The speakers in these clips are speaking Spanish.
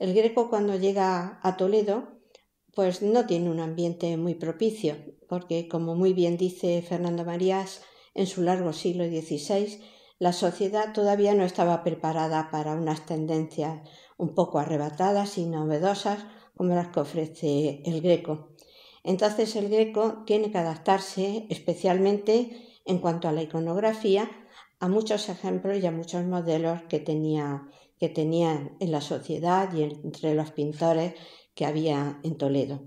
El Greco cuando llega a Toledo, pues no tiene un ambiente muy propicio, porque como muy bien dice Fernando Marías en su largo siglo XVI, la sociedad todavía no estaba preparada para unas tendencias un poco arrebatadas y novedosas como las que ofrece el Greco. Entonces el Greco tiene que adaptarse especialmente en cuanto a la iconografía a muchos ejemplos y a muchos modelos que tenía que tenían en la sociedad y entre los pintores que había en Toledo.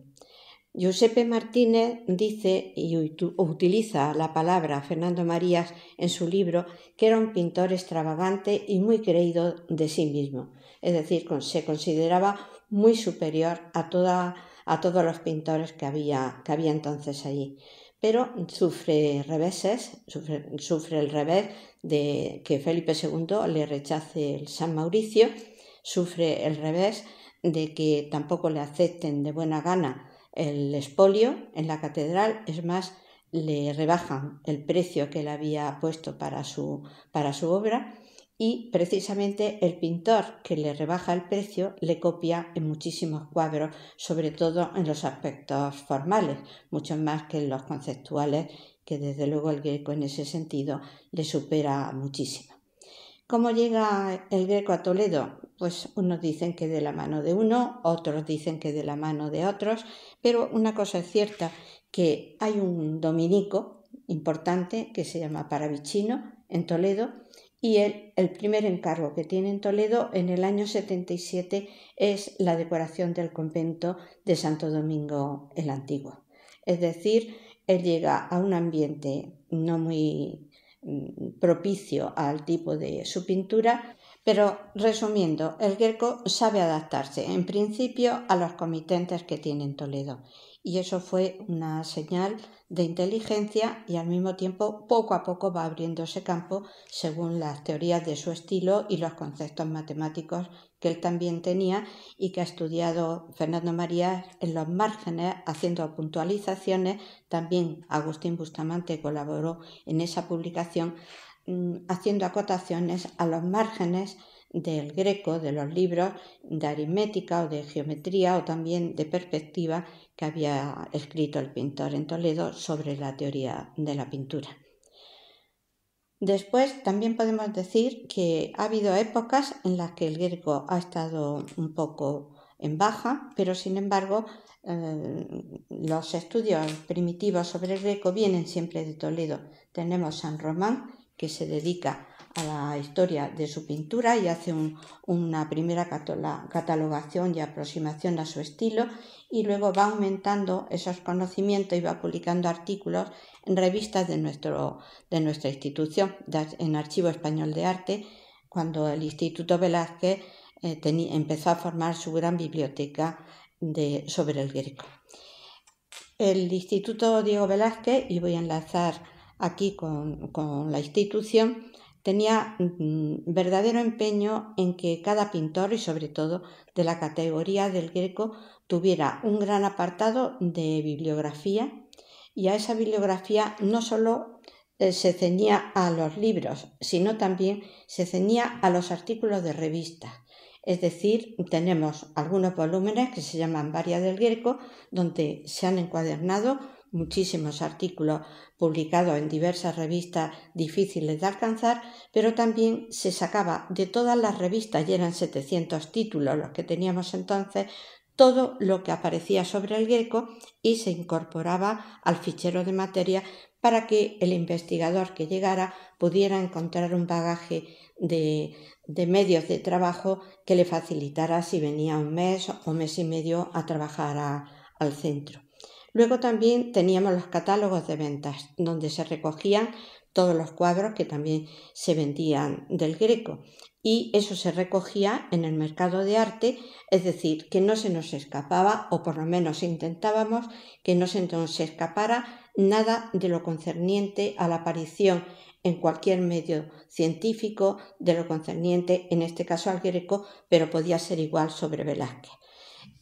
Giuseppe Martínez dice y utiliza la palabra Fernando Marías en su libro que era un pintor extravagante y muy creído de sí mismo, es decir, se consideraba muy superior a, toda, a todos los pintores que había, que había entonces allí pero sufre reveses, sufre, el revés de que Felipe II le rechace el San Mauricio, sufre el revés de que tampoco le acepten de buena gana el espolio en la catedral, es más, le rebajan el precio que él había puesto para su, para su obra y precisamente el pintor que le rebaja el precio le copia en muchísimos cuadros, sobre todo en los aspectos formales, mucho más que en los conceptuales que desde luego el Greco en ese sentido le supera muchísimo. ¿Cómo llega el Greco a Toledo? Pues unos dicen que de la mano de uno, otros dicen que de la mano de otros, pero una cosa es cierta, que hay un dominico importante que se llama Paravicino en Toledo y el primer encargo que tiene en Toledo en el año 77 es la decoración del convento de Santo Domingo el Antiguo. Es decir, él llega a un ambiente no muy mm, propicio al tipo de su pintura, pero resumiendo, el guerco sabe adaptarse en principio a los comitentes que tiene en Toledo y eso fue una señal de inteligencia y al mismo tiempo poco a poco va ese campo según las teorías de su estilo y los conceptos matemáticos que él también tenía y que ha estudiado Fernando María en los márgenes haciendo puntualizaciones. También Agustín Bustamante colaboró en esa publicación mm, haciendo acotaciones a los márgenes del greco, de los libros de aritmética o de geometría o también de perspectiva que había escrito el pintor en Toledo sobre la teoría de la pintura. Después también podemos decir que ha habido épocas en las que el greco ha estado un poco en baja, pero sin embargo eh, los estudios primitivos sobre el greco vienen siempre de Toledo. Tenemos San Román, que se dedica a la historia de su pintura y hace una primera catalogación y aproximación a su estilo y luego va aumentando esos conocimientos y va publicando artículos en revistas de, nuestro, de nuestra institución, en Archivo Español de Arte, cuando el Instituto Velázquez eh, empezó a formar su gran biblioteca sobre el greco. El Instituto Diego Velázquez, y voy a enlazar aquí con, la institución, tenía mm, verdadero empeño en que cada pintor y sobre todo de la categoría del greco tuviera un gran apartado de bibliografía y a esa bibliografía no solo eh, se ceñía a los libros, sino también se ceñía a los artículos de revista. Es decir, tenemos algunos volúmenes que se llaman Varia del Greco, donde se han encuadernado muchísimos artículos publicados en diversas revistas difíciles de alcanzar, pero también se sacaba de todas las revistas, y eran 700 títulos los que teníamos entonces, todo lo que aparecía sobre el greco y se incorporaba al fichero de materia para que el investigador que llegara pudiera encontrar un bagaje de, medios de trabajo que le facilitara si venía un mes o mes y medio a trabajar al centro. Luego también teníamos los catálogos de ventas, donde se recogían todos los cuadros que también se vendían del greco. Y eso se recogía en el mercado de arte, es decir, que no se nos escapaba, o por lo menos intentábamos que no se nos escapara nada de lo concerniente a la aparición en cualquier medio científico, de lo concerniente en este caso al greco, pero podía ser igual sobre Velázquez.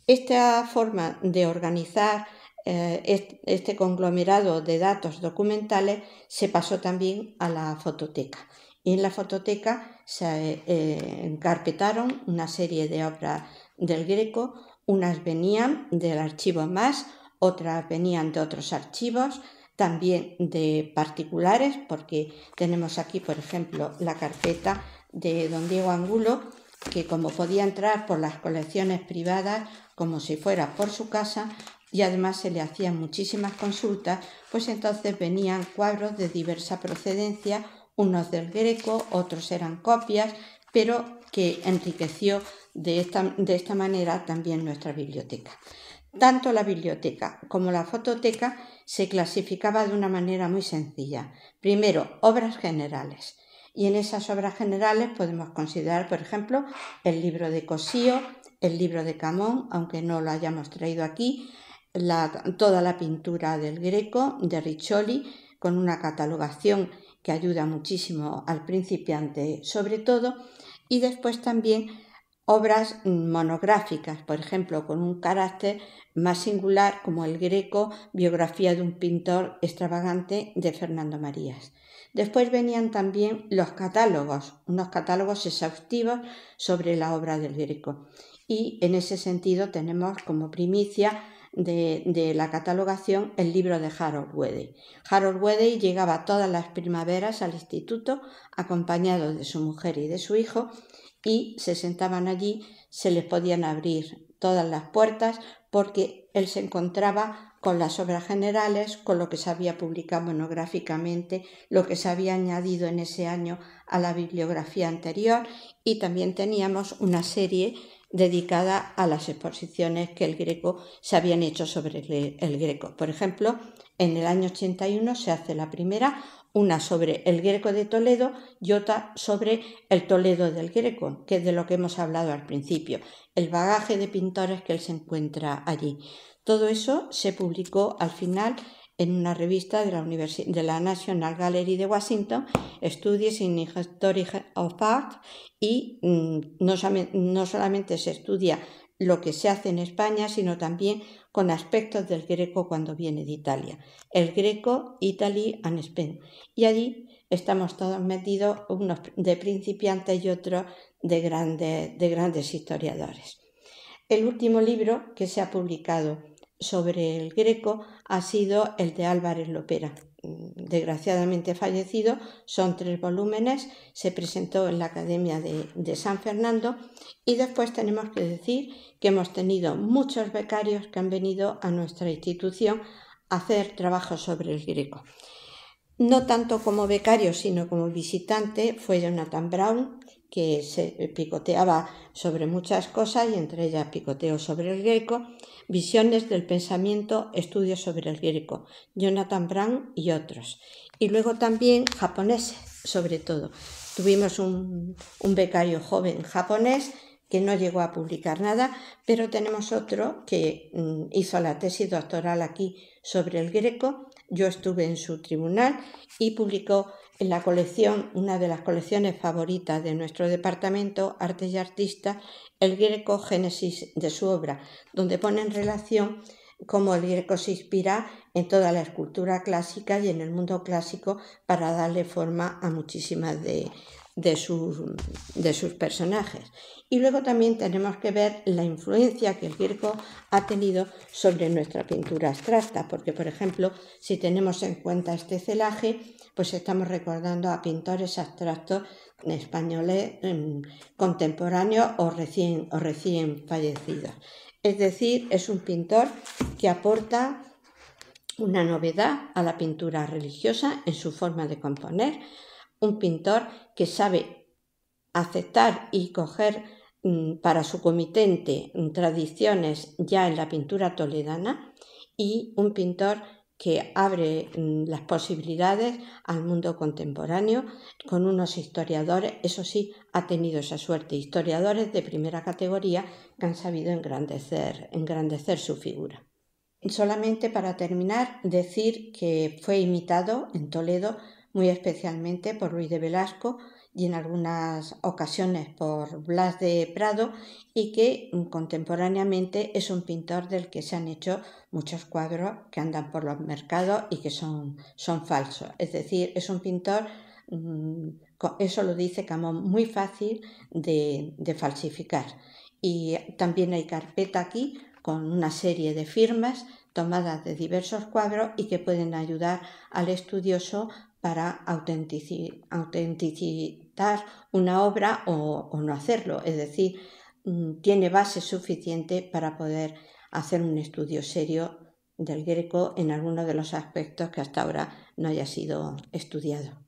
Esta forma de organizar eh, este conglomerado de datos documentales se pasó también a la fototeca. Y en la fototeca se eh, encarpetaron una serie de obras del Greco, unas venían del archivo más, otras venían de otros archivos, también de particulares, porque tenemos aquí, por ejemplo, la carpeta de don Diego Angulo, que como podía entrar por las colecciones privadas, como si fuera por su casa, y además se le hacían muchísimas consultas, pues entonces venían cuadros de diversa procedencia, unos del greco, otros eran copias, pero que enriqueció de esta, de esta manera también nuestra biblioteca. Tanto la biblioteca como la fototeca se clasificaba de una manera muy sencilla. Primero, obras generales. Y en esas obras generales podemos considerar, por ejemplo, el libro de Cosío, el libro de Camón, aunque no lo hayamos traído aquí, toda la pintura del Greco, de Riccioli, con una catalogación que ayuda muchísimo al principiante sobre todo, y después también obras monográficas, por ejemplo, con un carácter más singular como el Greco, biografía de un pintor extravagante de Fernando Marías. Después venían también los catálogos, unos catálogos exhaustivos sobre la obra del Greco. Y en ese sentido tenemos como primicia de, la catalogación el libro de Harold Wede. Harold Weddy llegaba todas las primaveras al instituto acompañado de su mujer y de su hijo y se sentaban allí, se les podían abrir todas las puertas porque él se encontraba con las obras generales, con lo que se había publicado monográficamente, lo que se había añadido en ese año a la bibliografía anterior y también teníamos una serie dedicada a las exposiciones que el Greco se habían hecho sobre el Greco. Por ejemplo, en el año 81 se hace la primera, una sobre el Greco de Toledo y otra sobre el Toledo del Greco, que es de lo que hemos hablado al principio el bagaje de pintores que él se encuentra allí. Todo eso se publicó al final en una revista de la, de la National Gallery de Washington, Studies in History of Art, y mm, no solamente se estudia lo que se hace en España, sino también con aspectos del greco cuando viene de Italia. El greco, Italy and Spain. Y allí estamos todos metidos, unos de principiantes y otros de grandes, de grandes historiadores. El último libro que se ha publicado sobre el greco ha sido el de Álvarez Lopera, desgraciadamente fallecido, son tres volúmenes, se presentó en la Academia de, San Fernando y después tenemos que decir que hemos tenido muchos becarios que han venido a nuestra institución a hacer trabajo sobre el griego. No tanto como becario, sino como visitante, fue Jonathan Brown, que se picoteaba sobre muchas cosas y entre ellas picoteo sobre el greco, visiones del pensamiento, estudios sobre el griego, Jonathan Brown y otros. Y luego también japoneses, sobre todo. Tuvimos un, un becario joven japonés que no llegó a publicar nada, pero tenemos otro que mm, hizo la tesis doctoral aquí sobre el greco. Yo estuve en su tribunal y publicó en la colección, una de las colecciones favoritas de nuestro departamento, Artes y Artistas, el Greco Génesis de su obra, donde pone en relación cómo el Greco se inspira en toda la escultura clásica y en el mundo clásico para darle forma a muchísimas de, de sus, de sus personajes. Y luego también tenemos que ver la influencia que el Virgo ha tenido sobre nuestra pintura abstracta, porque por ejemplo, si tenemos en cuenta este celaje, pues estamos recordando a pintores abstractos españoles em, contemporáneos o recién, o recién fallecidos. Es decir, es un pintor que aporta una novedad a la pintura religiosa en su forma de componer, un pintor que sabe aceptar y coger mm, para su comitente mm, tradiciones ya en la pintura toledana y un pintor que abre mm, las posibilidades al mundo contemporáneo con unos historiadores, eso sí, ha tenido esa suerte, historiadores de primera categoría que han sabido engrandecer, engrandecer su figura. Solamente para terminar, decir que fue imitado en Toledo muy especialmente por Luis de Velasco y en algunas ocasiones por Blas de Prado y que mm, contemporáneamente es un pintor del que se han hecho muchos cuadros que andan por los mercados y que son, son falsos. Es decir, es un pintor, mm, eso lo dice Camón, muy fácil de, de falsificar. Y también hay carpeta aquí con una serie de firmas tomadas de diversos cuadros y que pueden ayudar al estudioso para autenticitar una obra o, o no hacerlo. Es decir, mm, tiene base suficiente para poder hacer un estudio serio del greco en alguno de los aspectos que hasta ahora no haya sido estudiado.